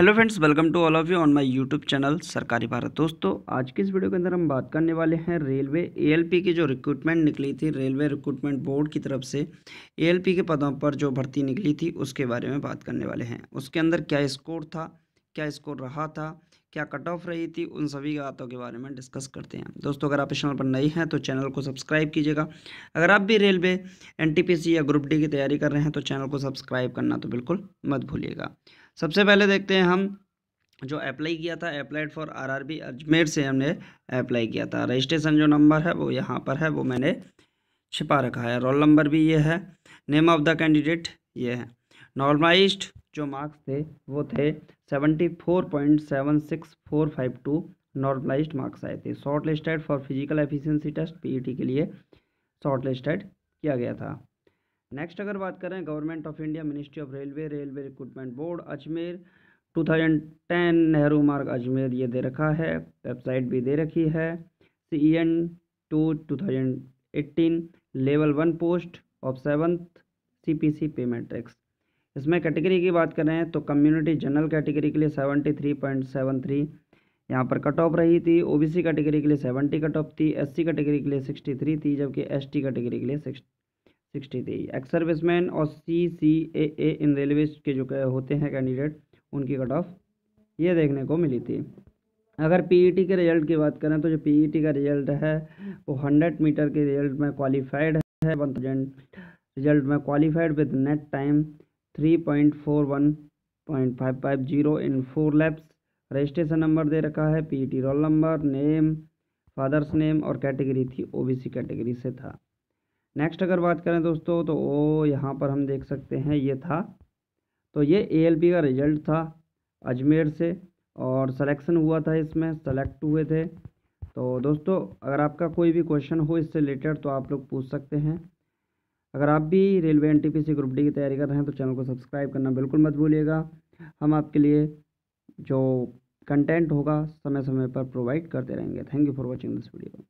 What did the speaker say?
hello friends welcome to all of you on my YouTube channel Sarkari Bharat दोस्तों आज की इस वीडियो के अंदर हम बात करने वाले हैं रेलवे एएलपी की जो रिक्रूटमेंट निकली थी रेलवे रिक्रूटमेंट बोर्ड की तरफ से एएलपी के पदों पर जो भर्ती निकली थी उसके बारे में बात करने वाले हैं उसके अंदर क्या स्कोर था क्या स्कोर रहा था क्या कट ऑफ रही थी उन सभी बातों के बारे में डिस्कस करते हैं दोस्तों अगर आप इस चैनल पर नए हैं तो चैनल को सब्सक्राइब कीजिएगा अगर आप भी रेलवे एनटीपीसी या ग्रुप डी की तैयारी कर रहे हैं तो चैनल को सब्सक्राइब करना तो बिल्कुल मत भूलिएगा सबसे पहले देखते हैं हम जो अप्लाई किया था अप्लाइड फॉर आरआरबी अजमेर से हमने अप्लाई किया था रजिस्ट्रेशन जो नंबर है वो यहाँ पर है वो मैंने छिपा रखा है रोल नंबर भी ये है नेम ऑफ द कैंडिडेट ये है नॉर्मलाइज जो मार्क्स थे वो थे seventy four point seven six four five two normalize marks आए थे short listed for physical efficiency test P के लिए शॉर्ट लिस्टेड किया गया था नेक्स्ट अगर बात करें Government of India Ministry of Railway Railway Recruitment Board Ajmer 2010 Nehru Marg Ajmer ये दे रखा है वेबसाइट भी दे रखी है C E N two two thousand eighteen level one post of seventh C P C pay matrix इसमें कैटेगरी की बात करें तो कम्युनिटी जनरल कैटेगरी के लिए seventy three point seven three यहाँ पर कट ऑफ रही थी ओबीसी कैटेगरी के लिए सेवेंटी कट ऑफ थी एससी कैटेगरी के लिए सिक्सटी थ्री थी जबकि एसटी कैटेगरी के लिए सिक्सटी थ्री एक्स सर्विसमैन और सी सी ए ए इन रेलवे के जो होते हैं कैंडिडेट उनकी कट ऑफ ये देखने को मिली थी अगर पीईटी e के रिजल्ट की बात करें तो जो पीईटी e का रिजल्ट है वो हंड्रेड मीटर के रिजल्ट में क्वालिफाइड है वन थाउजेंड रिजल्ट में qualified with net time three point four one point five five zero in four laps registration number दे रखा है PET e roll number name father's name और category थी OBC category से था next अगर बात करें दोस्तों तो ओ यहाँ पर हम देख सकते हैं ये था तो ये ए का रिजल्ट था अजमेर से और सलेक्शन हुआ था इसमें सेलेक्ट हुए थे तो दोस्तों अगर आपका कोई भी क्वेश्चन हो इससे रिलेटेड तो आप लोग पूछ सकते हैं अगर आप भी रेलवे एन ग्रुप डी की तैयारी कर रहे हैं तो चैनल को सब्सक्राइब करना बिल्कुल मत भूलिएगा हम आपके लिए जो कंटेंट होगा समय समय पर प्रोवाइड करते रहेंगे thank you for watching this video